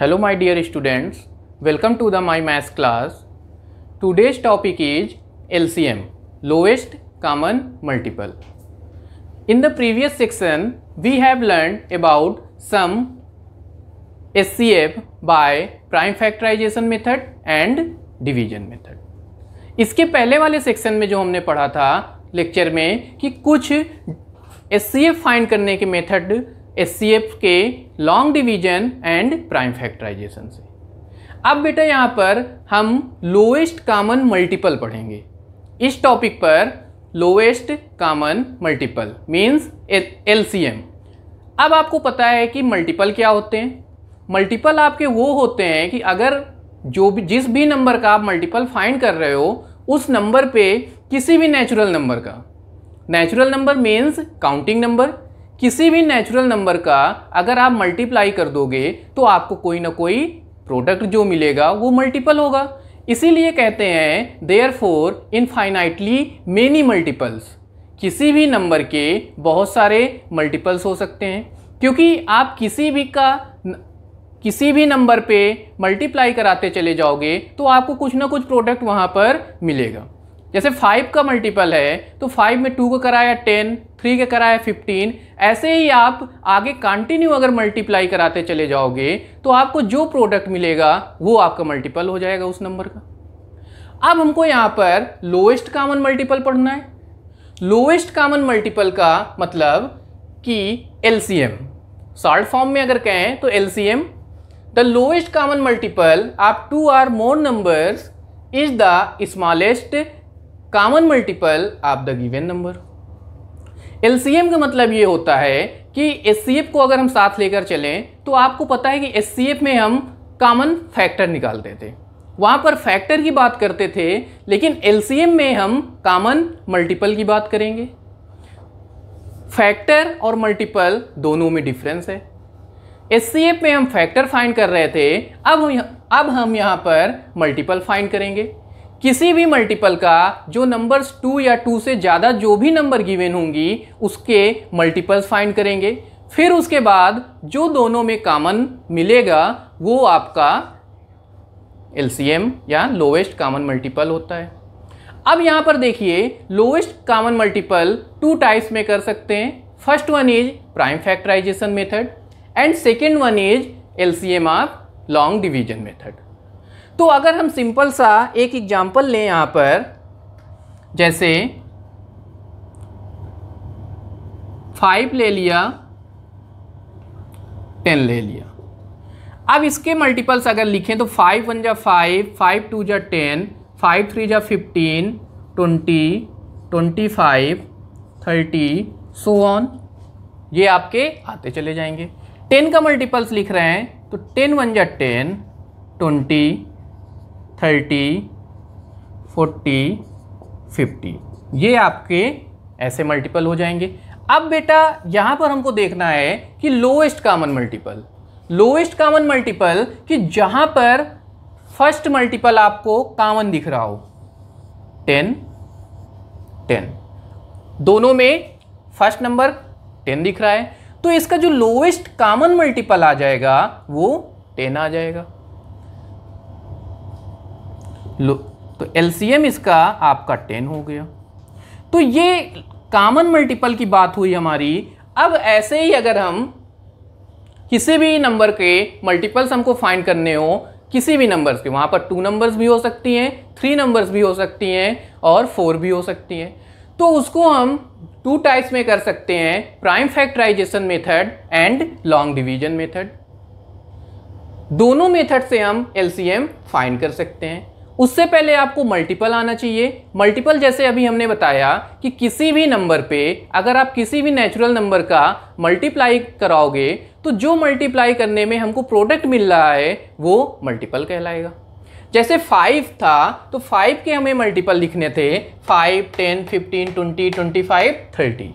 Hello my dear students welcome to the my maths class today's topic is LCM lowest common multiple in the previous section we have learn about some SCF by prime factorization method and division method इसके पहले वाले section में जो हमने पढ़ा था lecture में कि कुछ एससीएफ फाइंड करने के मेथड एस के long division and prime factorization से अब बेटा यहाँ पर हम लोएस्ट कामन मल्टीपल पढ़ेंगे इस टॉपिक पर lowest common multiple means L अब आपको पता है कि मल्टीपल क्या होते हैं मल्टीपल आपके वो होते हैं कि अगर जो भी जिस भी नंबर का आप मल्टीपल फाइंड कर रहे हो उस नंबर पे किसी भी नेचुरल नंबर का natural number means counting number किसी भी नेचुरल नंबर का अगर आप मल्टीप्लाई कर दोगे तो आपको कोई ना कोई प्रोडक्ट जो मिलेगा वो मल्टीपल होगा इसीलिए कहते हैं there for infinitely many multiples किसी भी नंबर के बहुत सारे मल्टीपल्स हो सकते हैं क्योंकि आप किसी भी का किसी भी नंबर पे मल्टीप्लाई कराते चले जाओगे तो आपको कुछ ना कुछ प्रोडक्ट वहाँ पर मिलेगा जैसे फाइव का मल्टीपल है तो फाइव में टू का कराया टेन थ्री का कराया फिफ्टीन ऐसे ही आप आगे कंटिन्यू अगर मल्टीप्लाई कराते चले जाओगे तो आपको जो प्रोडक्ट मिलेगा वो आपका मल्टीपल हो जाएगा उस नंबर का अब हमको यहाँ पर लोएस्ट कामन मल्टीपल पढ़ना है लोएस्ट कामन मल्टीपल का मतलब कि एल शॉर्ट फॉर्म में अगर कहें तो L the lowest common multiple आप two or more numbers is the smallest common multiple of the given number LCM का मतलब ये होता है कि एस को अगर हम साथ लेकर चलें तो आपको पता है कि एस में हम कॉमन फैक्टर निकालते थे वहाँ पर फैक्टर की बात करते थे लेकिन एल में हम कॉमन मल्टीपल की बात करेंगे फैक्टर और मल्टीपल दोनों में डिफरेंस है एस में हम फैक्टर फाइंड कर रहे थे अब हम अब हम यहाँ पर मल्टीपल फाइंड करेंगे किसी भी मल्टीपल का जो नंबर्स टू या टू से ज़्यादा जो भी नंबर गिवेन होंगी उसके मल्टीपल्स फाइंड करेंगे फिर उसके बाद जो दोनों में कामन मिलेगा वो आपका एल या लोवेस्ट कामन मल्टीपल होता है अब यहाँ पर देखिए lowest common multiple two types में कर सकते हैं first one is prime factorization method and second one is L of long division method तो अगर हम सिंपल सा एक एग्जाम्पल लें यहाँ पर जैसे फाइव ले लिया टेन ले लिया अब इसके मल्टीपल्स अगर लिखें तो फाइव वन जा फाइव फाइव टू जा टेन फाइव थ्री जा fifteen twenty twenty five thirty so on ये आपके आते चले जाएंगे टेन का मल्टीपल्स लिख रहे हैं तो टेन वन जा ten twenty thirty forty fifty ये आपके ऐसे मल्टीपल हो जाएंगे अब बेटा यहाँ पर हमको देखना है कि lowest common multiple lowest common multiple कि जहाँ पर फर्स्ट मल्टीपल आपको कॉमन दिख रहा हो टेन टेन दोनों में फर्स्ट नंबर टेन दिख रहा है तो इसका जो लोएस्ट कॉमन मल्टीपल आ जाएगा वो टेन आ जाएगा लो तो एल इसका आपका टेन हो गया तो ये कॉमन मल्टीपल की बात हुई हमारी अब ऐसे ही अगर हम किसी भी नंबर के मल्टीपल्स हमको फाइंड करने हो किसी भी नंबर्स के वहाँ पर टू नंबर्स भी हो सकती हैं थ्री नंबर्स भी हो सकती हैं और फोर भी हो सकती हैं तो उसको हम टू टाइप्स में कर सकते हैं prime factorization method and long division method दोनों मेथड से हम एल फाइंड कर सकते हैं उससे पहले आपको मल्टीपल आना चाहिए मल्टीपल जैसे अभी हमने बताया कि किसी भी नंबर पे अगर आप किसी भी नेचुरल नंबर का मल्टीप्लाई कराओगे तो जो मल्टीप्लाई करने में हमको प्रोडक्ट मिल रहा है वो मल्टीपल कहलाएगा जैसे फाइव था तो फाइव के हमें मल्टीपल लिखने थे five ten fifteen twenty twenty five thirty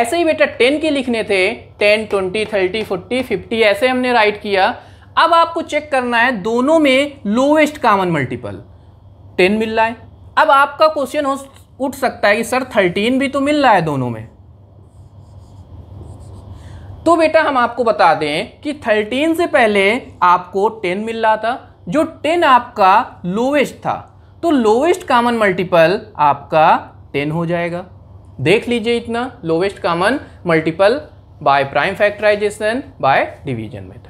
ऐसे ही बेटा टेन के लिखने थे ten twenty thirty forty fifty ऐसे हमने राइट किया अब आपको चेक करना है दोनों में लोवेस्ट कॉमन मल्टीपल टेन मिल रहा है अब आपका क्वेश्चन हो उठ सकता है कि सर थर्टीन भी तो मिल रहा है दोनों में तो बेटा हम आपको बता दें कि थर्टीन से पहले आपको टेन मिल रहा था जो टेन आपका लोवेस्ट था तो लोवेस्ट कॉमन मल्टीपल आपका टेन हो जाएगा देख लीजिए इतना lowest common multiple by prime factorization by division method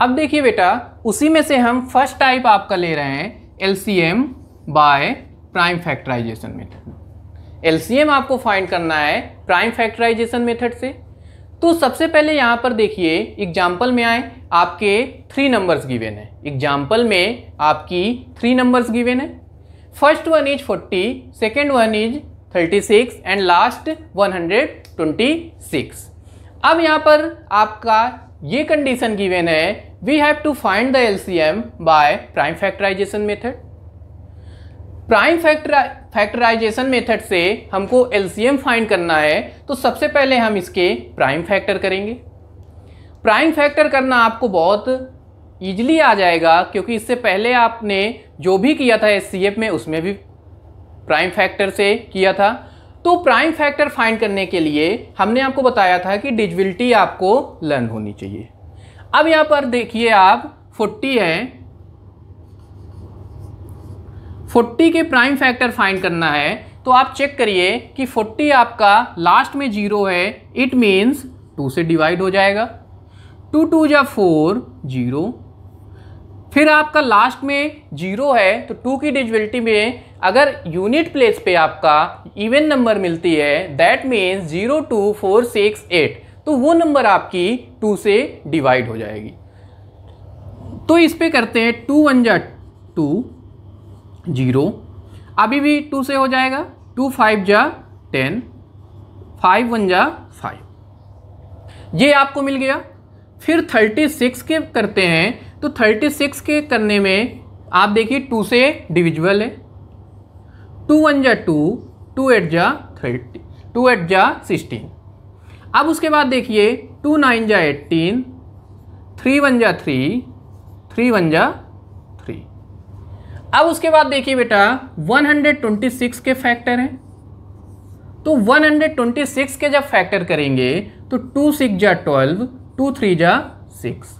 अब देखिए बेटा उसी में से हम फर्स्ट टाइप आपका ले रहे हैं L C M by prime factorization method L C M आपको फाइंड करना है प्राइम फैक्टराइजेशन मेथड से तो सबसे पहले यहाँ पर देखिए एग्जाम्पल में आए आपके थ्री नंबर्स गिवेन है एग्जाम्पल में आपकी थ्री नंबर्स गिवेन है first one is forty second one is thirty six and last one hundred twenty six अब यहाँ पर आपका ये कंडीशन गिवेन है we have to find the LCM by prime factorization method. Prime factorization method से हमको M find करना है तो सबसे पहले हम इसके प्राइम फैक्टर करेंगे प्राइम फैक्टर करना आपको बहुत ईजिली आ जाएगा क्योंकि इससे पहले आपने जो भी किया था एस में उसमें भी प्राइम फैक्टर से किया था तो प्राइम फैक्टर फाइंड करने के लिए हमने आपको बताया था कि डिजबिलिटी आपको लर्न होनी चाहिए अब यहाँ पर देखिए आप फोर्टी है फोर्टी के प्राइम फैक्टर फाइंड करना है तो आप चेक करिए कि फोर्टी आपका लास्ट में जीरो है इट मीन्स टू से डिवाइड हो जाएगा टू टू या फोर जीरो फिर आपका लास्ट में जीरो है तो टू की डिजिबिलिटी में अगर यूनिट प्लेस पे आपका इवन नंबर मिलती है that means zero two four six eight तो वो नंबर आपकी टू से डिवाइड हो जाएगी तो इस पर करते हैं टू वन जा टू जीरो अभी भी टू से हो जाएगा टू फाइव जा टेन फाइव वन जा फाइव ये आपको मिल गया फिर थर्टी सिक्स के करते हैं तो थर्टी सिक्स के करने में आप देखिए टू से डिविजुअल है टू वन जा टू टू एट जा थर्टी टू एट जा सिक्सटीन अब उसके बाद देखिए टू नाइन जा एट्टीन थ्री वन जा थ्री थ्री वन जा थ्री अब उसके बाद देखिए बेटा 126 के फैक्टर हैं तो 126 के जब फैक्टर करेंगे तो टू सिक्स जा ट्वेल्व टू थ्री जा सिक्स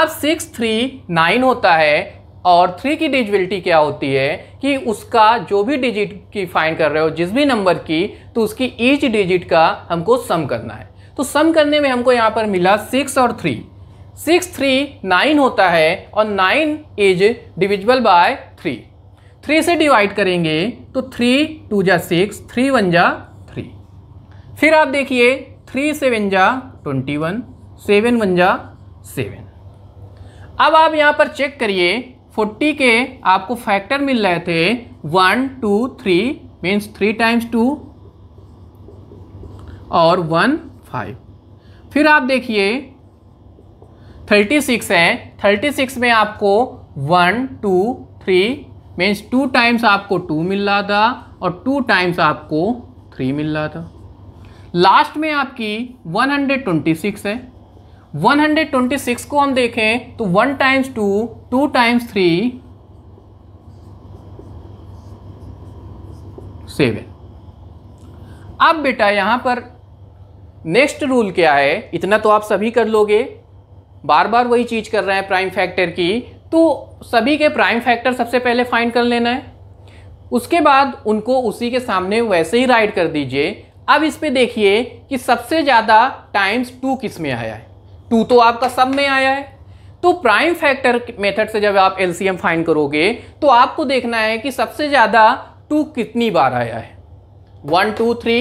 अब सिक्स थ्री नाइन होता है और थ्री की डिजिबिलिटी क्या होती है कि उसका जो भी डिजिट की फाइंड कर रहे हो जिस भी नंबर की तो उसकी ईच डिजिट का हमको सम करना है तो सम करने में हमको यहाँ पर मिला सिक्स और थ्री सिक्स थ्री नाइन होता है और nine is divisible by three three से डिवाइड करेंगे तो थ्री टू जा सिक्स थ्री वन जा थ्री फिर आप देखिए थ्री सेवन जा ट्वेंटी वन सेवन वन जा सेवन अब आप यहाँ पर चेक करिए फोर्टी के आपको फैक्टर मिल रहे थे one two three means three times two और वन फाइव फिर आप देखिए थर्टी सिक्स है थर्टी सिक्स में आपको one two three means two times आपको टू मिल रहा था और टू टाइम्स आपको थ्री मिल रहा था लास्ट में आपकी वन हंड्रेड ट्वेंटी सिक्स है 126 को हम देखें तो one times two two times three seven अब बेटा यहाँ पर नेक्स्ट रूल क्या है इतना तो आप सभी कर लोगे बार बार वही चीज़ कर रहे हैं प्राइम फैक्टर की तो सभी के प्राइम फैक्टर सबसे पहले फाइंड कर लेना है उसके बाद उनको उसी के सामने वैसे ही राइड कर दीजिए अब इस पर देखिए कि सबसे ज़्यादा टाइम्स टू किस में आया है टू तो आपका सब में आया है तो प्राइम फैक्टर मेथड से जब आप एलसीएम फाइंड करोगे तो आपको देखना है कि सबसे ज़्यादा टू कितनी बार आया है one two three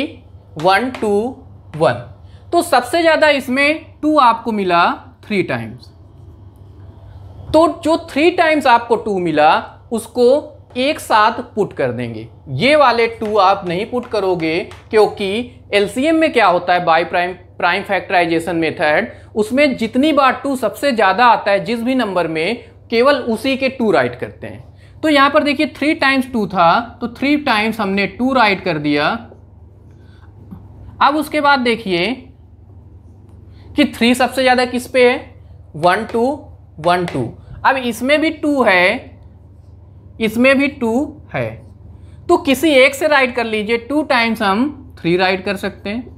one two one तो सबसे ज़्यादा इसमें टू आपको मिला थ्री टाइम्स तो जो थ्री टाइम्स आपको टू मिला उसको एक साथ पुट कर देंगे ये वाले टू आप नहीं पुट करोगे क्योंकि एलसीएम में क्या होता है by prime prime factorization method उसमें जितनी बार टू सबसे ज़्यादा आता है जिस भी नंबर में केवल उसी के टू राइट करते हैं तो यहाँ पर देखिए थ्री टाइम्स टू था तो थ्री टाइम्स हमने टू राइट कर दिया अब उसके बाद देखिए कि थ्री सबसे ज़्यादा किस पे है वन टू वन टू अब इसमें भी टू है इसमें भी टू है तो किसी एक से राइट कर लीजिए टू टाइम्स हम थ्री राइट कर सकते हैं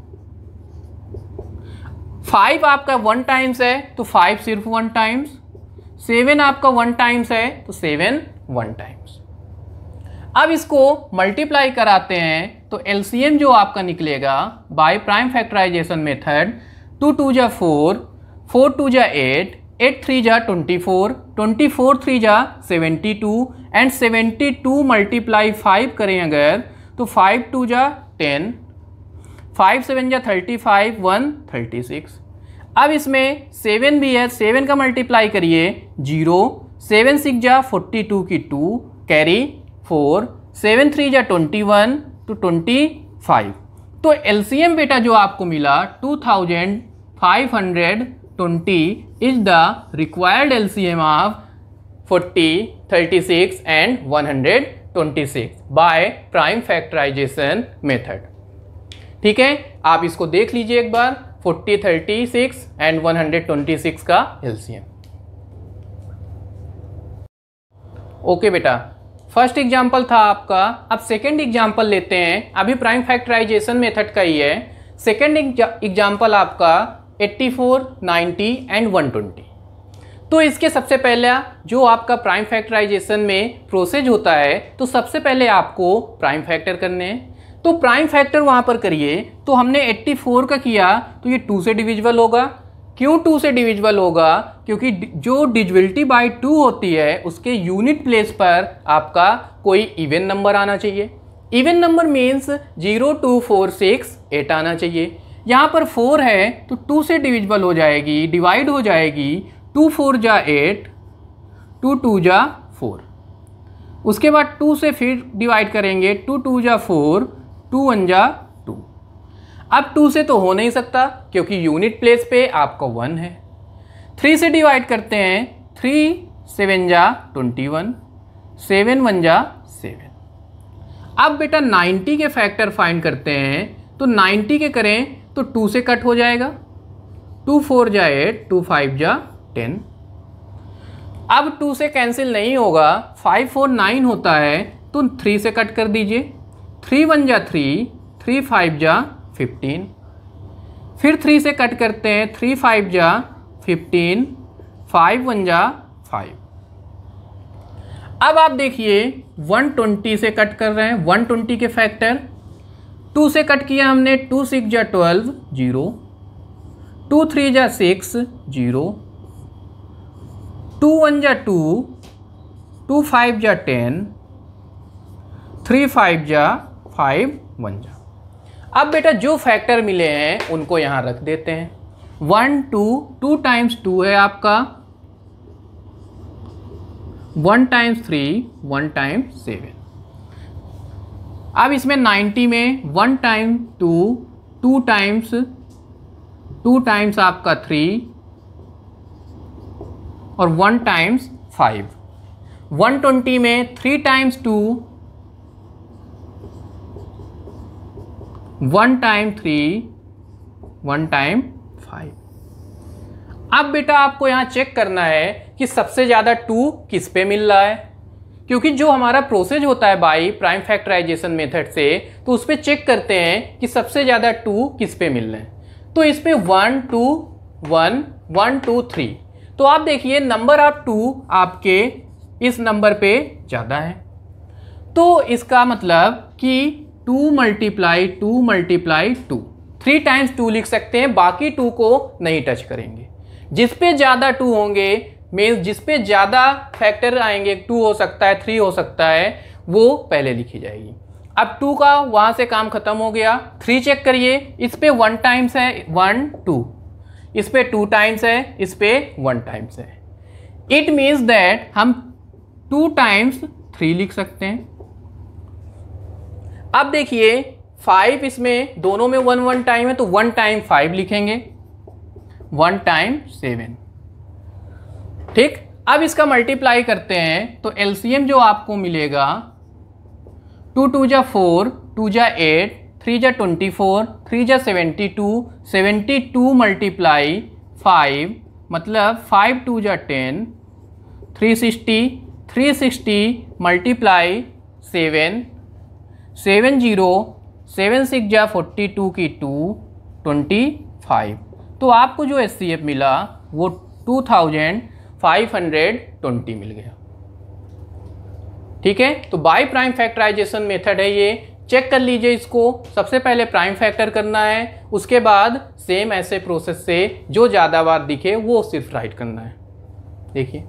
फाइव आपका वन टाइम्स है तो फाइव सिर्फ वन टाइम्स सेवन आपका वन टाइम्स है तो सेवन वन टाइम्स अब इसको मल्टीप्लाई कराते हैं तो एलसीएम जो आपका निकलेगा by prime factorization method two two जा फोर फोर टू जा एट एट थ्री जा twenty four twenty four three जा seventy two and seventy two multiply five करें अगर तो फाइव टू जा टेन फाइव सेवन या thirty five one thirty six अब इसमें सेवन भी है सेवन का मल्टीप्लाई करिए जीरो सेवन सिक्स या फोर्टी टू की two carry four seven three या ट्वेंटी वन टू तो ट्वेंटी फाइव तो एल सी एम बेटा जो आपको मिला two thousand five hundred twenty is the required L C M of forty thirty six and one hundred twenty six by prime factorization method ठीक है आप इसको देख लीजिए एक बार 40, 36 एंड 126 का एलसीएम ओके बेटा फर्स्ट एग्जाम्पल था आपका अब सेकेंड एग्जाम्पल लेते हैं अभी प्राइम फैक्टराइजेशन मेथड का ही है सेकेंड एग्जाम्पल आपका 84, 90 एंड 120 तो इसके सबसे पहला जो आपका प्राइम फैक्टराइजेशन में प्रोसेज होता है तो सबसे पहले आपको प्राइम फैक्टर करने हैं तो प्राइम फैक्टर वहाँ पर करिए तो हमने 84 का किया तो ये टू से डिविजिबल होगा क्यों टू से डिविजिबल होगा क्योंकि जो डिजिबिलिटी बाय टू होती है उसके यूनिट प्लेस पर आपका कोई इवन नंबर आना चाहिए even number means zero two four six eight आना चाहिए यहाँ पर फोर है तो टू से डिविजिबल हो जाएगी डिवाइड हो जाएगी टू फोर जा एट टू टू जा फोर उसके बाद टू से फिर डिवाइड करेंगे टू टू जा फोर टू वन जा टू अब टू से तो हो नहीं सकता क्योंकि यूनिट प्लेस पे आपका वन है थ्री से डिवाइड करते हैं थ्री सेवन जा ट्वेंटी वन सेवन वन जा सेवन अब बेटा नाइन्टी के फैक्टर फाइंड करते हैं तो नाइन्टी के करें तो टू से कट हो जाएगा टू फोर जा एट टू फाइव जा टेन अब टू से कैंसिल नहीं होगा फाइव फोर नाइन होता है तो थ्री से कट कर दीजिए थ्री वन जा थ्री थ्री फाइव जा फिफ्टीन फिर थ्री से कट करते हैं थ्री फाइव जा फिफ्टीन फाइव वन जा फाइव अब आप देखिए वन ट्वेंटी से कट कर रहे हैं वन ट्वेंटी के फैक्टर टू से कट किया हमने टू सिक्स जा ट्वेल्व जीरो टू थ्री जा सिक्स जीरो टू वन जा टू टू फाइव जा टेन थ्री फाइव जा फाइव वन जा अब बेटा जो फैक्टर मिले हैं उनको यहाँ रख देते हैं one two two times two है आपका one times three one times seven अब इसमें नाइन्टी में one time two two times two times आपका थ्री और one times five one twenty में three times two one time three one time five अब बेटा आपको यहाँ चेक करना है कि सबसे ज़्यादा टू किस पे मिल रहा है क्योंकि जो हमारा प्रोसेस होता है बाई प्राइम फैक्टराइजेशन मेथड से तो उस पर चेक करते हैं कि सबसे ज़्यादा टू किस पे मिल रहे हैं तो इस पर one two one one two three तो आप देखिए नंबर आप टू आपके इस नंबर पे ज़्यादा है तो इसका मतलब कि two multiply two multiply two three times two लिख सकते हैं बाकी टू को नहीं टच करेंगे जिस पे ज़्यादा टू होंगे मीन्स जिस पे ज़्यादा फैक्टर आएंगे टू हो सकता है थ्री हो सकता है वो पहले लिखी जाएगी अब टू का वहाँ से काम ख़त्म हो गया थ्री चेक करिए इस पर वन टाइम्स है वन टू इस पर टू टाइम्स है इस पर वन टाइम्स है इट मीन्स दैट हम टू टाइम्स थ्री लिख सकते हैं अब देखिए फाइव इसमें दोनों में वन वन टाइम है तो वन टाइम फाइव लिखेंगे वन टाइम सेवन ठीक अब इसका मल्टीप्लाई करते हैं तो एलसीएम जो आपको मिलेगा टू टू जा फोर टू जा एट थ्री जा ट्वेंटी फोर थ्री जा seventy two seventy two multiply five मतलब फाइव टू जा ten three sixty three sixty multiply seven seven zero seven six जै फोर्टी टू की टू ट्वेंटी फाइव तो आपको जो एस मिला वो two thousand five hundred twenty मिल गया ठीक है तो बाई प्राइम फैक्टराइजेशन मेथड है ये चेक कर लीजिए इसको सबसे पहले प्राइम फैक्टर करना है उसके बाद सेम ऐसे प्रोसेस से जो ज़्यादा बार दिखे वो सिर्फ राइट करना है देखिए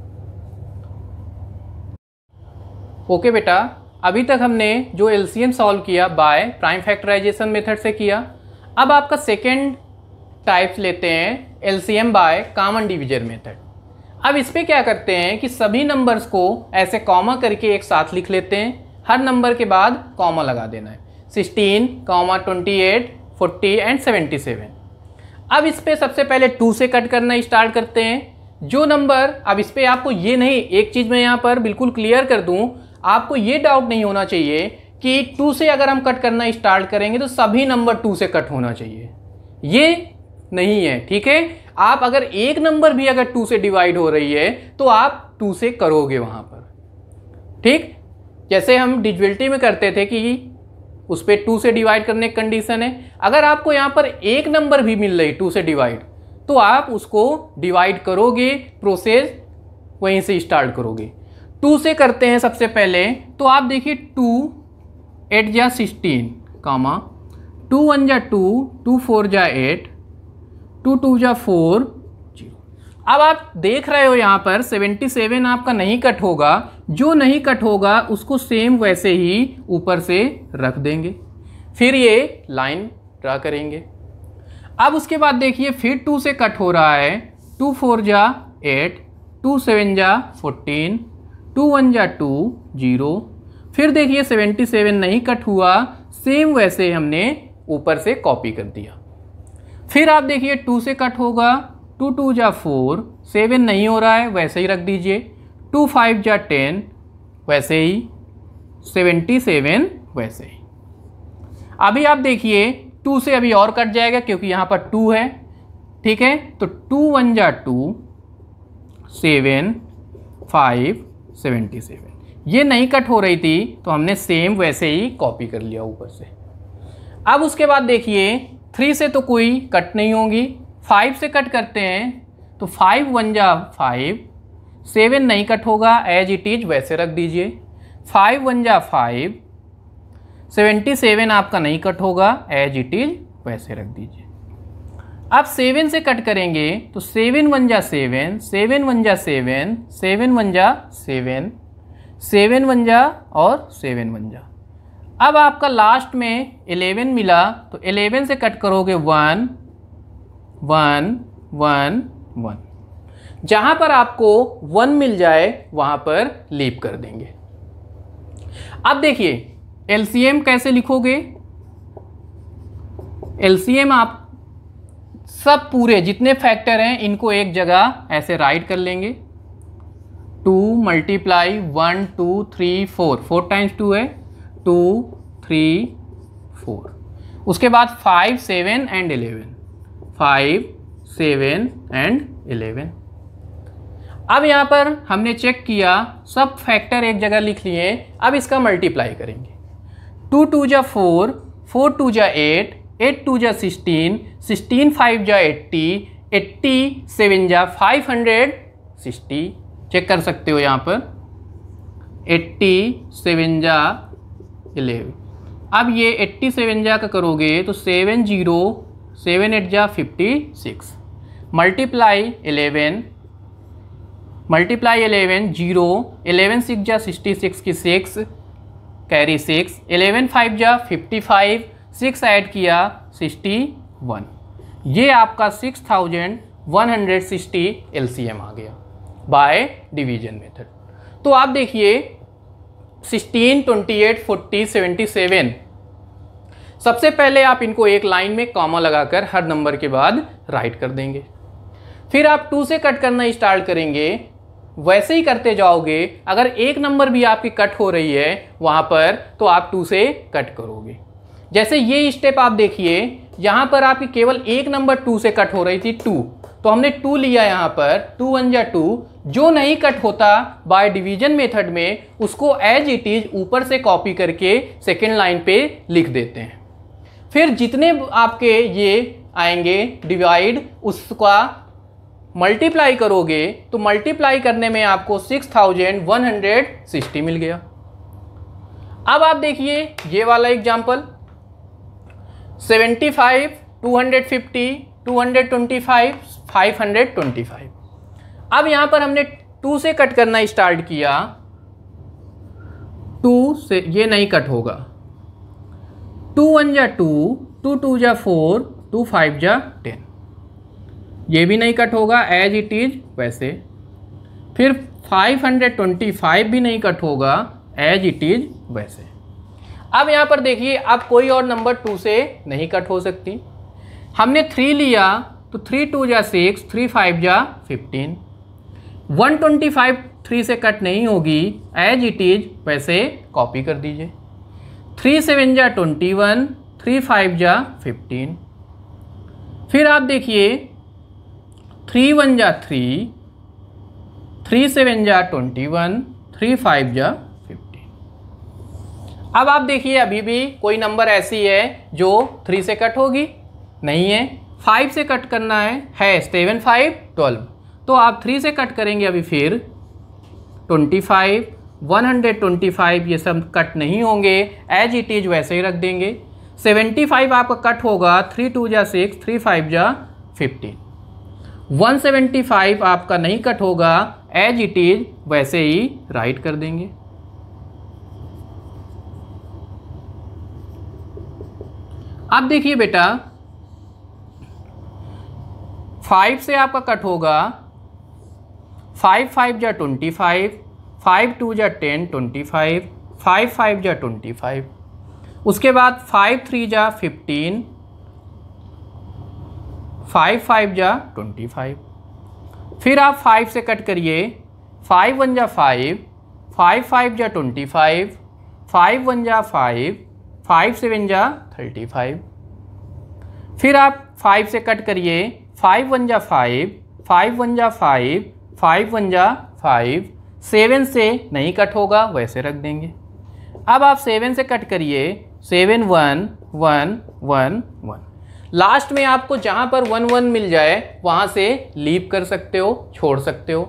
ओके बेटा अभी तक हमने जो एल सी एम सॉल्व किया बाय प्राइम फैक्टराइजेशन मेथड से किया अब आपका सेकेंड टाइप लेते हैं L C M by common division method अब इस पर क्या करते हैं कि सभी नंबर्स को ऐसे कॉमा करके एक साथ लिख लेते हैं हर नंबर के बाद कॉमा लगा देना है sixteen comma twenty eight forty and seventy seven अब इस पर सबसे पहले टू से कट करना स्टार्ट करते हैं जो नंबर अब इस पर आपको ये नहीं एक चीज़ मैं यहाँ पर बिल्कुल क्लियर कर दूँ आपको ये डाउट नहीं होना चाहिए कि टू से अगर हम कट करना स्टार्ट करेंगे तो सभी नंबर टू से कट होना चाहिए ये नहीं है ठीक है आप अगर एक नंबर भी अगर टू से डिवाइड हो रही है तो आप टू से करोगे वहाँ पर ठीक जैसे हम डिजिबिलिटी में करते थे कि उस पर टू से डिवाइड करने की कंडीशन है अगर आपको यहाँ पर एक नंबर भी मिल रही टू से डिवाइड तो आप उसको डिवाइड करोगे प्रोसेस वहीं से स्टार्ट करोगे टू से करते हैं सबसे पहले तो आप देखिए टू एट जा सिक्सटीन कामा टू वन जा टू टू फोर जा एट टू टू जा फोर जीरो अब आप देख रहे हो यहाँ पर सेवेंटी सेवन आपका नहीं कट होगा जो नहीं कट होगा उसको सेम वैसे ही ऊपर से रख देंगे फिर ये लाइन ड्रा करेंगे अब उसके बाद देखिए फिर टू से कट हो रहा है टू फोर जा एट टू सेवन जा फोर्टीन टू वन जा टू जीरो फिर देखिए सेवेंटी सेवन नहीं कट हुआ सेम वैसे हमने ऊपर से कॉपी कर दिया फिर आप देखिए टू से कट होगा टू टू जा फोर सेवन नहीं हो रहा है वैसे ही रख दीजिए टू फाइव जा टेन वैसे ही सेवेंटी सेवन वैसे ही अभी आप देखिए टू से अभी और कट जाएगा क्योंकि यहाँ पर टू है ठीक है तो टू वन जा two seven five seventy seven ये नहीं कट हो रही थी तो हमने सेम वैसे ही कॉपी कर लिया ऊपर से अब उसके बाद देखिए थ्री से तो कोई कट नहीं होगी फाइव से कट करते हैं तो फाइव वन जा फाइव सेवन नहीं कट होगा एज इट इज वैसे रख दीजिए फाइव वन जा फाइव सेवेंटी सेवन आपका नहीं कट होगा एज इट इज वैसे रख दीजिए आप सेवन से कट करेंगे तो सेवन वन जा सेवन सेवन वन जा सेवन सेवन वन जा सेवन सेवन वन जा और सेवन वन जा अब आपका लास्ट में एलेवन मिला तो एलेवन से कट करोगे वन वन वन वन जहाँ पर आपको वन मिल जाए वहाँ पर लीप कर देंगे अब देखिए एल कैसे लिखोगे एल आप सब पूरे जितने फैक्टर हैं इनको एक जगह ऐसे राइट कर लेंगे two multiply one two three four four times two है टू थ्री फोर उसके बाद five seven and eleven five seven and eleven अब यहाँ पर हमने चेक किया सब फैक्टर एक जगह लिख लिए अब इसका मल्टीप्लाई करेंगे टू टू जा फोर फोर टू जा एट एट टू जा सिक्सटीन सिक्सटीन फाइव जा एट्टी एट्टी सेवन जा फाइव हंड्रेड सिक्सटी चेक कर सकते हो यहाँ पर एट्टी सेवन जा इलेवन अब ये एट्टी सेवन जा का करोगे तो सेवन जीरो सेवन एट जा fifty six multiply eleven multiply eleven zero eleven six जा सिक्सटी सिक्स की six carry six eleven five जा फिफ्टी फाइव सिक्स ऐड किया सिक्सटी वन ये आपका 6160 एलसीएम आ गया बाय डिवीजन मेथड तो आप देखिए 16, 28, 40, 77 सबसे पहले आप इनको एक लाइन में कॉमा लगाकर हर नंबर के बाद राइट कर देंगे फिर आप टू से कट करना स्टार्ट करेंगे वैसे ही करते जाओगे अगर एक नंबर भी आपकी कट हो रही है वहाँ पर तो आप टू से कट करोगे जैसे ये स्टेप आप देखिए यहाँ पर आपकी केवल एक नंबर टू से कट हो रही थी टू तो हमने टू लिया यहाँ पर टू वन या टू जो नहीं कट होता बाय डिवीजन मेथड में उसको एज इट इज ऊपर से कॉपी करके सेकेंड लाइन पे लिख देते हैं फिर जितने आपके ये आएंगे डिवाइड उसका मल्टीप्लाई करोगे तो मल्टीप्लाई करने में आपको six thousand one hundred sixty मिल गया अब आप देखिए ये वाला example seventy five two hundred fifty two hundred twenty five five hundred twenty five अब यहाँ पर हमने टू से कट करना स्टार्ट किया टू से ये नहीं कट होगा टू वन जा टू टू टू जा फोर टू फाइव जा टेन ये भी नहीं कट होगा एज इट इज़ वैसे फिर फाइव हंड्रेड ट्वेंटी फाइव भी नहीं कट होगा एज इट इज़ वैसे अब यहाँ पर देखिए अब कोई और नंबर टू से नहीं कट हो सकती हमने थ्री लिया तो थ्री टू जा सिक्स थ्री फाइव जा fifteen one twenty five three से कट नहीं होगी एज इट इज वैसे कॉपी कर दीजिए थ्री सेवन जा ट्वेंटी वन थ्री फाइव जा फिफ्टीन फिर आप देखिए थ्री वन जा थ्री थ्री सेवन जा ट्वेंटी वन थ्री फाइव जा अब आप देखिए अभी भी कोई नंबर ऐसी है जो थ्री से कट होगी नहीं है फाइव से कट करना है है सेवन फाइव ट्वेल्व तो आप थ्री से कट करेंगे अभी फिर twenty five one hundred twenty five ये सब कट नहीं होंगे एज इट इज वैसे ही रख देंगे सेवेंटी फाइव आपका कट होगा थ्री टू जा सिक्स थ्री फाइव जा फिफ्टीन वन सेवेंटी फाइव आपका नहीं कट होगा एज इट इज वैसे ही राइट कर देंगे अब देखिए बेटा फाइव से आपका कट होगा फाइव फाइव जा ट्वेंटी फाइव फाइव टू जा ten twenty five five five जा ट्वेंटी फाइव उसके बाद फाइव थ्री जा फिफ्टीन फाइव फाइव जा ट्वेंटी फाइव फिर आप फाइव से कट करिए फाइव वन जा फाइव फाइव फाइव जा ट्वेंटी फाइव फाइव वन जा फाइव फाइव सेवन जा थर्टी फाइव फिर आप फाइव से कट करिए फाइव वन जा फाइव फाइव वन जा फाइव फाइव वन जा फाइव सेवन से नहीं कट होगा वैसे रख देंगे अब आप सेवन से कट करिए seven one one one one last में आपको जहाँ पर वन वन मिल जाए वहाँ से लीप कर सकते हो छोड़ सकते हो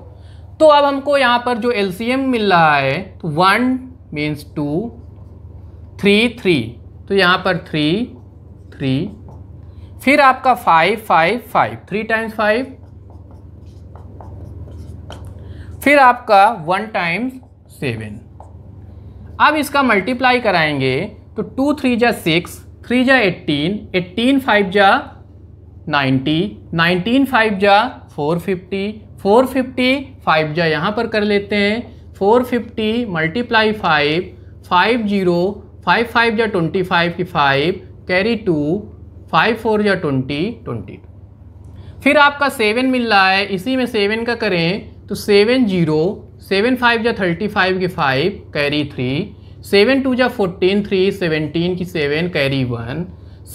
तो अब हमको यहाँ पर जो एल मिल रहा है तो one means two three three तो यहाँ पर थ्री थ्री फिर आपका five five five three times five फिर आपका वन टाइम्स सेवन अब इसका मल्टीप्लाई कराएंगे तो टू थ्री जा सिक्स थ्री जा एट्टीन एट्टीन फाइव जा नाइन्टी नाइन्टीन फाइव जा four fifty four fifty five जा यहाँ पर कर लेते हैं four fifty multiply five five zero five five या ट्वेंटी फाइव की five carry two five four या ट्वेंटी ट्वेंटी फिर आपका सेवन मिल रहा है इसी में सेवन का करें तो सेवन जीरो सेवन फाइव या थर्टी फाइव की five carry three seven two या फोर्टीन थ्री सेवनटीन की seven carry one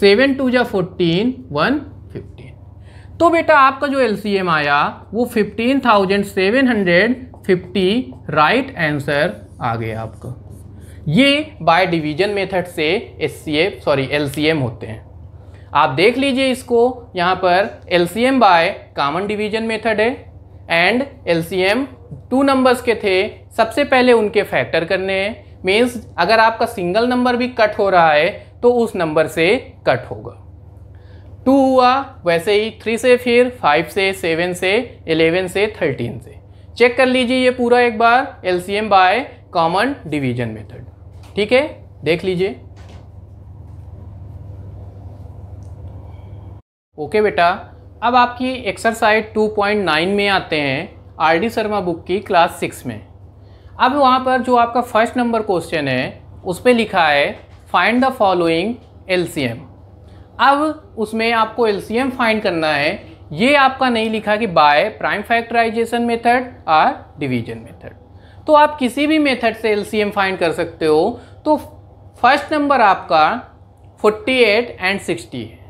seven two या फोर्टीन वन फिफ्टीन तो बेटा आपका जो एल आया वो fifteen thousand seven hundred fifty right answer आ गया आपका ये बाय डिवीजन मेथड से एस सॉरी एल होते हैं आप देख लीजिए इसको यहाँ पर L C M by common division method है and L C M two numbers के थे सबसे पहले उनके फैक्टर करने हैं मीन्स अगर आपका सिंगल नंबर भी कट हो रहा है तो उस नंबर से कट होगा टू हुआ वैसे ही थ्री से फिर फाइव से सेवन से एलेवन से थर्टीन से चेक कर लीजिए ये पूरा एक बार L C M by common division method ठीक है देख लीजिए ओके बेटा अब आपकी एक्सरसाइज 2.9 में आते हैं आर डी शर्मा बुक की क्लास सिक्स में अब वहाँ पर जो आपका फर्स्ट नंबर क्वेश्चन है उस पर लिखा है फाइंड द फॉलोइंग एलसीएम अब उसमें आपको एलसीएम फाइंड करना है ये आपका नहीं लिखा कि बाय प्राइम फैक्टराइजेशन मेथड और डिवीजन मेथड तो आप किसी भी मेथड से एलसीएम फाइंड कर सकते हो तो फर्स्ट नंबर आपका 48 एंड 60 है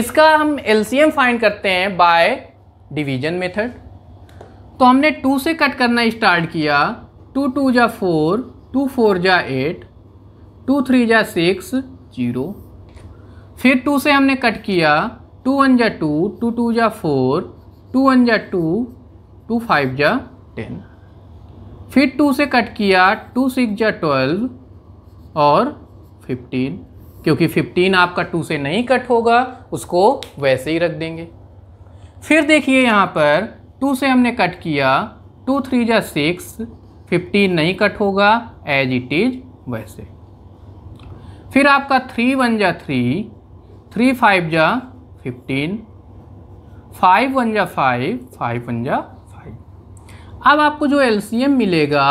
इसका हम एलसीएम फाइंड करते हैं बाय डिवीजन मेथड तो हमने टू से कट करना स्टार्ट किया टू टू जा फोर टू फोर जा एट टू थ्री जा सिक्स जीरो फिर टू से हमने कट किया टू वन जा टू टू टू जा फोर टू वन जा टू टू फाइव जा टेन फिर टू से कट किया टू सिक्स या ट्वेल्व और फिफ्टीन क्योंकि फिफ्टीन आपका टू से नहीं कट होगा उसको वैसे ही रख देंगे फिर देखिए यहाँ पर टू से हमने कट किया टू थ्री या सिक्स फिफ्टीन नहीं कट होगा एज इट इज वैसे फिर आपका थ्री वन या थ्री थ्री फाइव जा फिफ्टीन फाइव वन जा फाइव फाइव वन जा अब आपको जो एल मिलेगा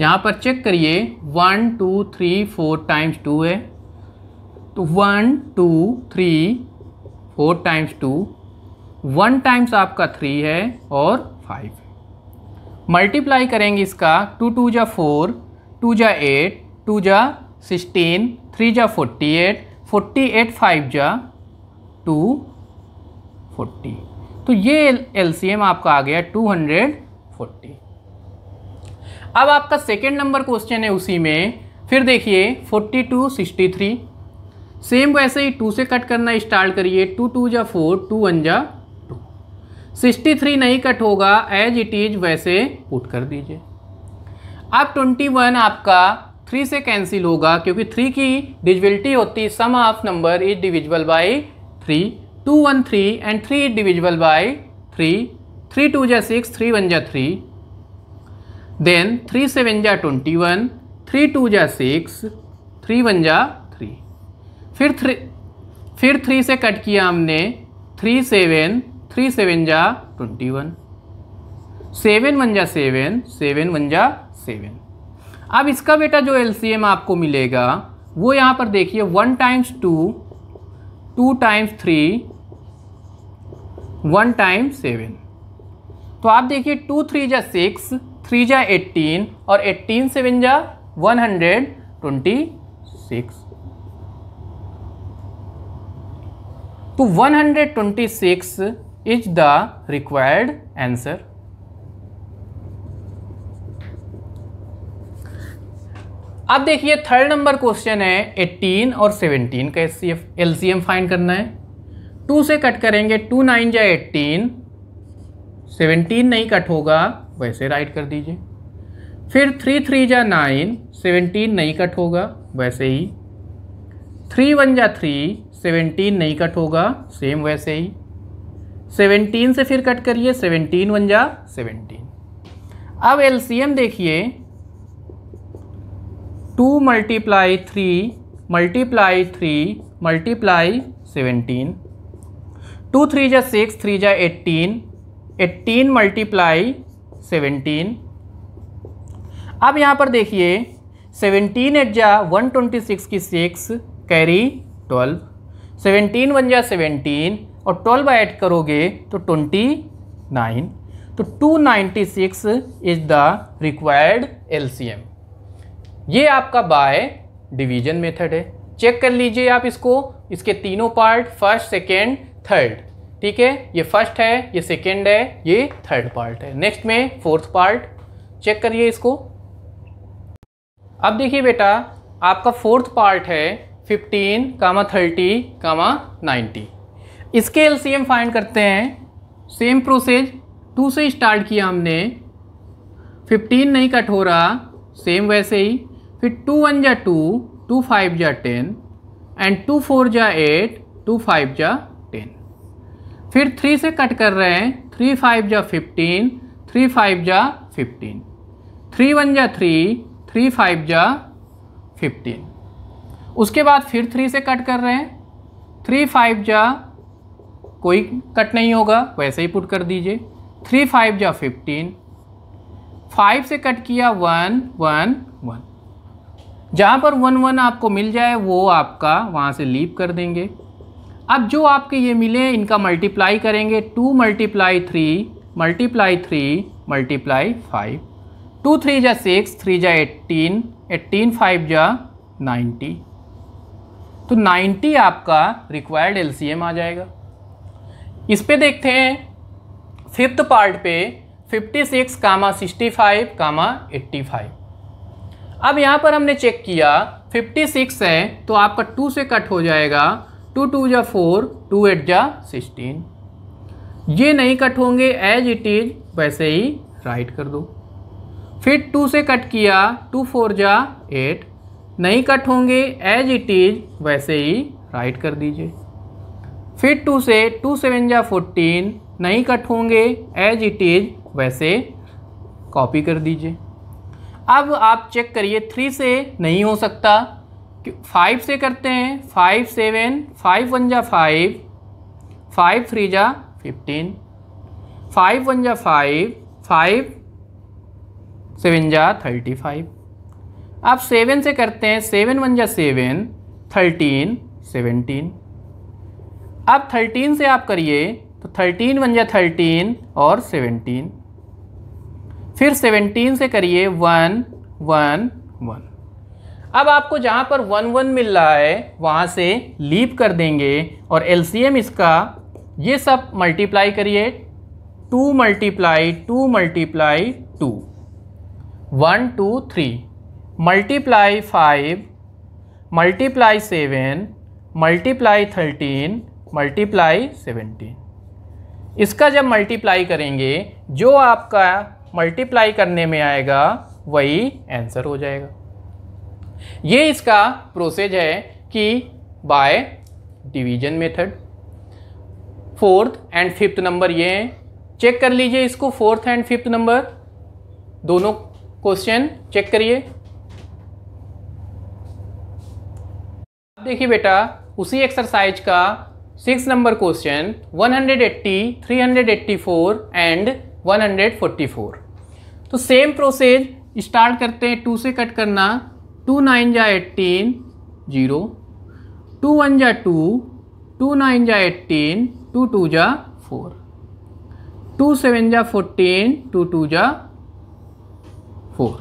यहाँ पर चेक करिए one two three four times two है तो one two three four times two one times आपका थ्री है और फाइव मल्टीप्लाई करेंगे इसका टू टू जा फोर टू जा एट टू जा सिक्सटीन थ्री जा forty eight forty eight five जा टू फोर्टी तो ये एल आपका आ गया 240 अब आपका सेकेंड नंबर क्वेश्चन है उसी में फिर देखिए 42 63 सेम वैसे ही टू से कट करना स्टार्ट करिए टू टू जा फोर टू वन जा टू सिक्सटी थ्री नहीं कट होगा एज इट इज वैसे पुट कर दीजिए अब ट्वेंटी वन आपका थ्री से कैंसिल होगा क्योंकि थ्री की डिविजिबिलिटी होती sum of number is divisible by three two one three and three divisible by three three two जै सिक्स थ्री वन जै थ्री देन थ्री सेवन जा ट्वेंटी वन थ्री टू जा six three one जा three फिर three फिर three से cut किया हमने थ्री सेवन थ्री सेवन जा ट्वेंटी वन सेवन वन जा सेवन सेवन वन जा सेवन अब इसका बेटा जो एलसीएम आपको मिलेगा वो यहाँ पर देखिए one times two two times three one time seven तो आप देखिए टू थ्री जा सिक्स थ्री जा एट्टीन और एट्टीन सेवन जा वन हंड्रेड ट्वेंटी सिक्स तो one hundred twenty six is the required answer अब देखिए थर्ड नंबर क्वेश्चन है 18 और 17 का एल सी एम फाइंड करना है टू से कट करेंगे टू नाइन जा एट्टीन सेवनटीन नहीं कट होगा वैसे राइट कर दीजिए फिर थ्री थ्री जा नाइन सेवनटीन नहीं कट होगा वैसे ही थ्री वन जा थ्री सेवनटीन नहीं कट होगा सेम वैसे ही सेवनटीन से फिर कट करिए सेवनटीन वन जा सेवनटीन अब एम देखिए two multiply three multiply three multiply seventeen two three जा सिक्स थ्री जै एट्टीन एट्टीन मल्टीप्लाई सेवेंटीन अब यहाँ पर देखिए सेवेंटीन एट जा वन ट्वेंटी सिक्स की six carry twelve seventeen one जा सेवेंटीन और ट्वेल्व ऐड करोगे तो ट्वेंटी नाइन तो two ninety six is the required M ये आपका बाय डिवीजन मेथड है चेक कर लीजिए आप इसको इसके तीनों पार्ट फर्स्ट सेकेंड थर्ड ठीक है ये फर्स्ट है ये सेकेंड है ये थर्ड पार्ट है नेक्स्ट में फोर्थ पार्ट चेक करिए इसको अब देखिए बेटा आपका फोर्थ पार्ट है fifteen comma thirty comma ninety इसके एलसीएम फाइंड करते हैं सेम प्रोसेस टू से स्टार्ट किया हमने फिफ्टीन नहीं कट हो रहा सेम वैसे ही फिर टू वन जा टू टू फाइव जा टेन एंड टू फोर जा एट टू फाइव जा फिर थ्री से कट कर रहे हैं थ्री फाइव जा फिफ्टीन थ्री फाइव जा फिफ्टीन थ्री वन जा थ्री थ्री फाइव जा फिफ्टीन उसके बाद फिर थ्री से कट कर रहे हैं थ्री फाइव जा कोई कट नहीं होगा वैसे ही पुट कर दीजिए थ्री फाइव जा फिफ्टीन फाइव से कट किया वन वन वन जहाँ पर वन वन आपको मिल जाए वो आपका वहाँ से लीप कर देंगे अब जो आपके ये मिले इनका मल्टीप्लाई करेंगे two multiply three multiply three multiply five two three जा सिक्स थ्री जा एट्टीन एट्टीन फाइव जा नाइन्टी तो नाइन्टी आपका रिक्वायर्ड एम आ जाएगा इस पे देखते हैं फिफ्थ पार्ट पे fifty six comma sixty five comma eighty five अब यहाँ पर हमने चेक किया फिफ्टी सिक्स है तो आपका टू से कट हो जाएगा टू टू जा फोर टू एट जा सिक्सटीन ये नहीं कट होंगे एज इट इज वैसे ही राइट कर दो फिर टू से कट किया टू फोर जा एट नहीं कट होंगे एज इट इज वैसे ही राइट कर दीजिए फिर टू से टू सेवन जा फोर्टीन नहीं कट होंगे एज इट इज वैसे कॉपी कर दीजिए अब आप चेक करिए थ्री से नहीं हो सकता फाइव से करते हैं फाइव सेवन फाइव वन जा फाइव फाइव थ्री जा फिफ्टीन फाइव वन जा फाइव फाइव सेवन जा थर्टी फाइव आप सेवन से करते हैं सेवन वन जा सेवन थर्टीन सेवेंटीन अब थर्टीन से आप करिए तो थर्टीन वन जा थर्टीन और सेवनटीन फिर सेवेंटीन से करिए वन वन वन अब आपको जहाँ पर वन वन मिल रहा है वहाँ से लीप कर देंगे और एल इसका ये सब मल्टीप्लाई करिए two multiply two multiply two one two three multiply five multiply seven multiply thirteen multiply seventeen इसका जब मल्टीप्लाई करेंगे जो आपका मल्टीप्लाई करने में आएगा वही आंसर हो जाएगा ये इसका प्रोसेज है कि by division method fourth and fifth number ये हैं चेक कर लीजिए इसको फोर्थ एंड फिफ्थ नंबर दोनों क्वेश्चन चेक करिए देखिए बेटा उसी एक्सरसाइज का सिक्स नंबर क्वेश्चन 180, 384 एंड 144 तो सेम प्रोसेस स्टार्ट करते हैं टू से कट करना टू नाइन जा एट्टीन जीरो टू वन जा टू टू नाइन जा एट्टीन टू टू जा फोर टू सेवन जा फोर्टीन टू टू जा फोर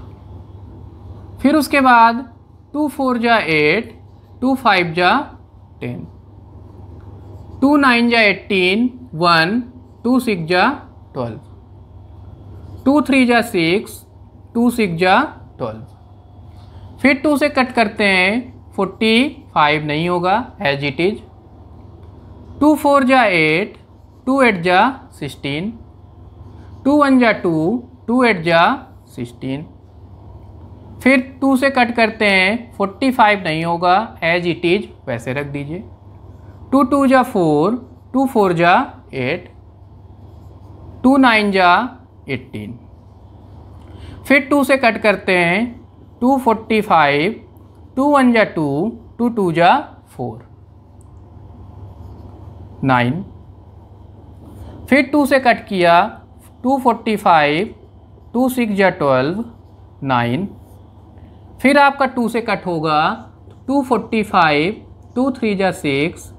फिर उसके बाद टू फोर जा एट टू फाइव जा टेन टू नाइन जा एट्टीन वन टू सिक्स जा ट्वेल्व टू थ्री जा सिक्स टू सिक्स जा ट्वेल्व फिर टू से कट करते हैं फोर्टी फाइव नहीं होगा as it is to four जा एट टू एट जा सिक्सटीन टू वन जा टू टू एट जा सिक्सटीन फिर टू से कट करते हैं फोर्टी फाइव नहीं होगा एज इट इज वैसे रख दीजिए टू टू जा फोर टू फोर जा एट टू नाइन जा एट्टीन फिर टू से कट करते हैं two forty five two one जा टू टू टू जा फोर नाइन फिर टू से कट किया two forty five two six जा ट्वेल्व नाइन फिर आपका टू से कट होगा two forty five two three जा सिक्स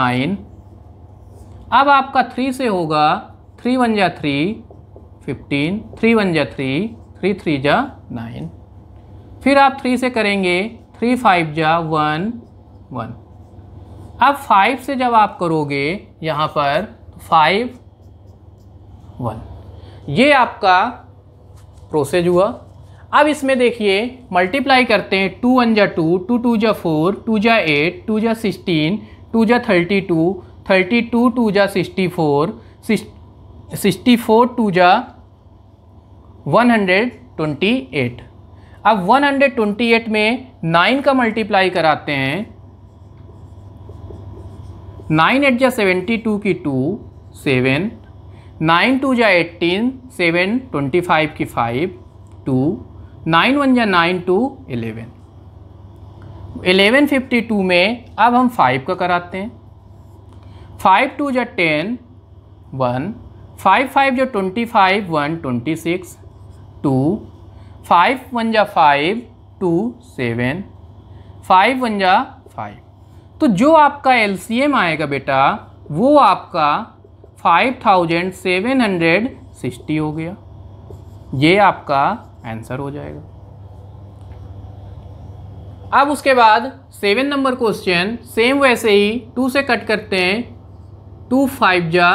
नाइन अब आपका थ्री से होगा थ्री वन जा थ्री फिफ्टीन थ्री वन जा थ्री थ्री थ्री जा नाइन फिर आप थ्री से करेंगे थ्री फाइव जा वन वन अब फाइव से जब आप करोगे यहाँ पर फाइव तो वन ये आपका प्रोसेस हुआ अब इसमें देखिए मल्टीप्लाई करते हैं टू वन जा टू टू टू जा फोर टू जा एट टू जा सिक्सटीन टू जा thirty two thirty two two जा sixty four sixty four two जा वन हंड्रेड ट्वेंटी एट अब 128 में 9 का मल्टीप्लाई कराते हैं 9 एट जा सेवेंटी टू की टू सेवन नाइन टू जा एट्टीन सेवन ट्वेंटी फाइव की फाइव टू नाइन वन जा nine two eleven eleven fifty two में अब हम फाइव का कराते हैं फाइव टू जा टेन वन फाइव फाइव जो twenty five one twenty six two five one जा five two seven five one जा फाइव तो जो आपका एल आएगा बेटा वो आपका five thousand seven hundred sixty हो गया ये आपका आंसर हो जाएगा अब उसके बाद सेवन नंबर क्वेश्चन सेम वैसे ही टू से कट करते हैं टू फाइव जा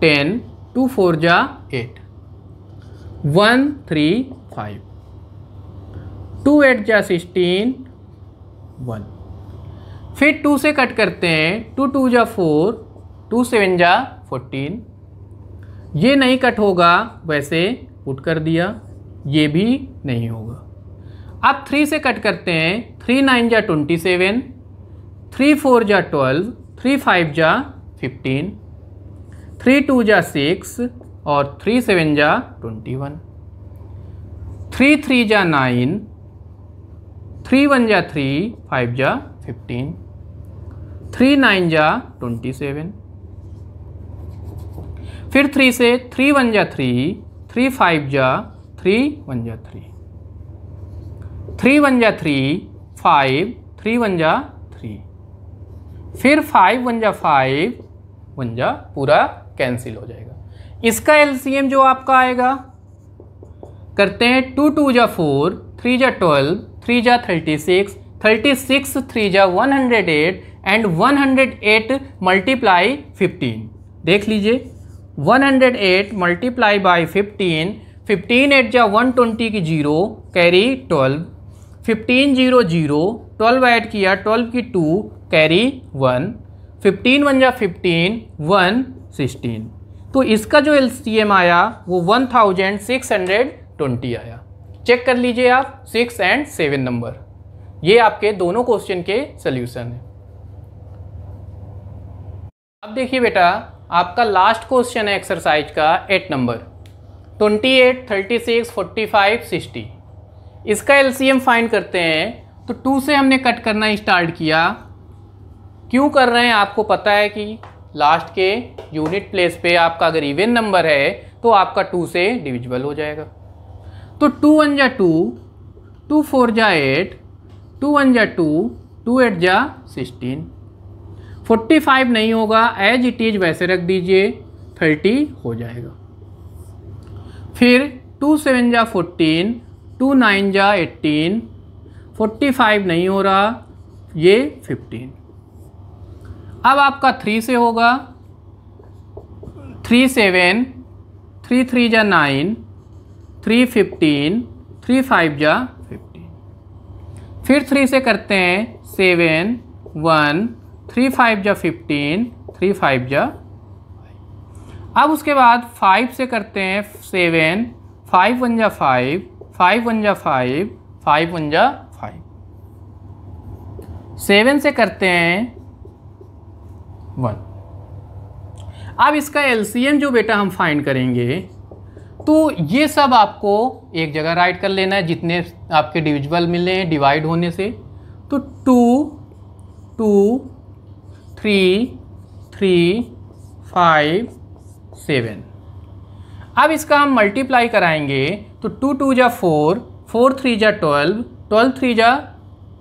टेन टू फोर जा eight one three five two eight जा सिक्सटीन वन फिर टू से कट करते हैं टू टू जा फोर टू सेवन जा फोर्टीन ये नहीं कट होगा वैसे पुट कर दिया ये भी नहीं होगा अब थ्री से कट करते हैं थ्री नाइन जा ट्वेंटी सेवन थ्री फोर जा ट्वेल्व थ्री फाइव जा फिफ्टीन थ्री टू जा सिक्स और थ्री सेवन जा ट्वेंटी वन थ्री थ्री जा नाइन थ्री वन जा थ्री फाइव जा फिफ्टीन थ्री नाइन जा ट्वेंटी सेवन फिर थ्री से थ्री वन जा थ्री थ्री फाइव जा थ्री वन जा थ्री थ्री वन जा थ्री फाइव थ्री वन जा थ्री फिर फाइव वन जा फाइव वन जा पूरा कैंसिल हो जाएगा इसका एलसीएम जो आपका आएगा करते हैं टू टू जा फोर थ्री जा ट्वेल्व थ्री जा thirty six thirty six three जा one hundred eight and one hundred eight multiply fifteen देख लीजिए one hundred eight multiply by fifteen fifteen eight जा वन ट्वेंटी की zero carry twelve fifteen zero zero twelve add किया twelve की two carry one fifteen one जा fifteen one sixteen तो इसका जो एल आया वो one thousand six hundred twenty आया चेक कर लीजिए आप सिक्स एंड सेवन नंबर ये आपके दोनों क्वेश्चन के सल्यूशन है अब देखिए बेटा आपका लास्ट क्वेश्चन है एक्सरसाइज का eight number twenty eight thirty six forty five sixty इसका एम फाइंड करते हैं तो टू से हमने कट करना स्टार्ट किया क्यों कर रहे हैं आपको पता है कि लास्ट के यूनिट प्लेस पे आपका अगर इवेन नंबर है तो आपका टू से डिविजिबल हो जाएगा तो टू वन जा टू टू फोर जा एट टू वन जा टू टू एट जा सिक्सटीन फोर्टी फाइव नहीं होगा एज इट इज़ वैसे रख दीजिए थर्टी हो जाएगा फिर टू सेवन जा फोर्टीन टू नाइन जा एट्टीन फोर्टी फाइव नहीं हो रहा ये फिफ्टीन अब आपका थ्री से होगा थ्री सेवन थ्री थ्री जा nine three fifteen three five जा फिफ्टीन फिर थ्री से करते हैं सेवन वन थ्री फाइव जा फिफ्टीन थ्री फाइव जा अब उसके बाद फाइव से करते हैं सेवन फाइव वन जा फाइव फाइव वन जा फाइव फाइव वन जा फाइव सेवन से करते हैं वन अब इसका एलसीएम जो बेटा हम फाइंड करेंगे तो ये सब आपको एक जगह राइट कर लेना है जितने आपके डिविजल मिले हैं डिवाइड होने से तो two two three three five seven अब इसका हम मल्टीप्लाई कराएंगे तो टू टू जा फोर फोर थ्री जा ट्वेल्व ट्वेल्व थ्री जा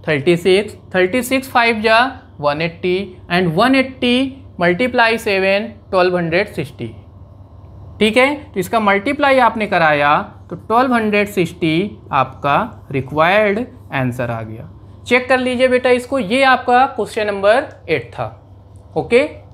thirty six thirty six five जा 180 and 180 multiply seven twelve hundred sixty ठीक है तो इसका मल्टीप्लाई आपने कराया तो ट्वेल्व हंड्रेड सिक्सटी आपका रिक्वायर्ड आंसर आ गया चेक कर लीजिए बेटा इसको ये आपका क्वेश्चन नंबर एट था ओके